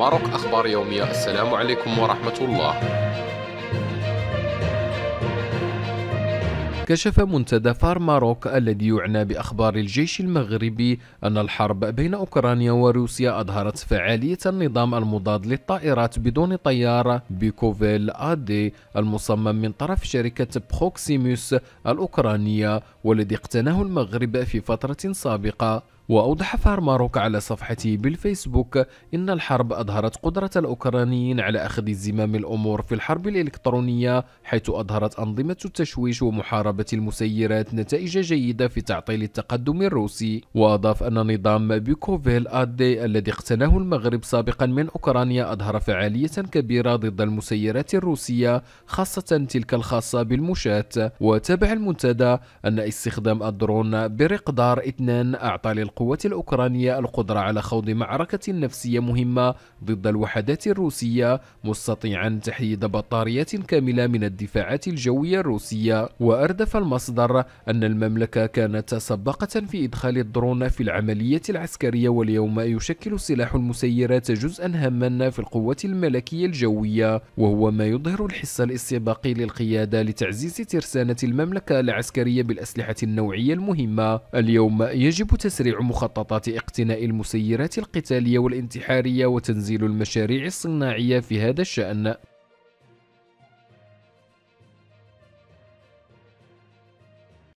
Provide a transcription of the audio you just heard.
ماروك أخبار يومية السلام عليكم ورحمة الله كشف منتدى فار ماروك الذي يعنى بأخبار الجيش المغربي أن الحرب بين أوكرانيا وروسيا أظهرت فعالية النظام المضاد للطائرات بدون طيار بيكوفيل آدي المصمم من طرف شركة بروكسيموس الأوكرانية والذي اقتناه المغرب في فترة سابقة وأوضح فارماروك على صفحته بالفيسبوك إن الحرب أظهرت قدرة الأوكرانيين على أخذ زمام الأمور في الحرب الإلكترونية حيث أظهرت أنظمة التشويش ومحاربة المسيرات نتائج جيدة في تعطيل التقدم الروسي وأضاف أن نظام بيكوفيل آدي الذي اقتناه المغرب سابقا من أوكرانيا أظهر فعالية كبيرة ضد المسيرات الروسية خاصة تلك الخاصة بالمشاة وتابع المنتدى أن استخدام الدرون برقدار 2 أعطى للقوة القوات الأوكرانية القدرة على خوض معركة نفسية مهمة ضد الوحدات الروسية مستطيعا تحييد بطاريات كاملة من الدفاعات الجوية الروسية وأردف المصدر أن المملكة كانت سباقة في إدخال الدرون في العملية العسكرية واليوم يشكل سلاح المسيرات جزءا هاما في القوات الملكية الجوية وهو ما يظهر الحس الاستباقي للقيادة لتعزيز ترسانة المملكة العسكرية بالأسلحة النوعية المهمة اليوم يجب تسريع مخططات اقتناء المسيرات القتالية والانتحارية وتنزيل المشاريع الصناعية في هذا الشأن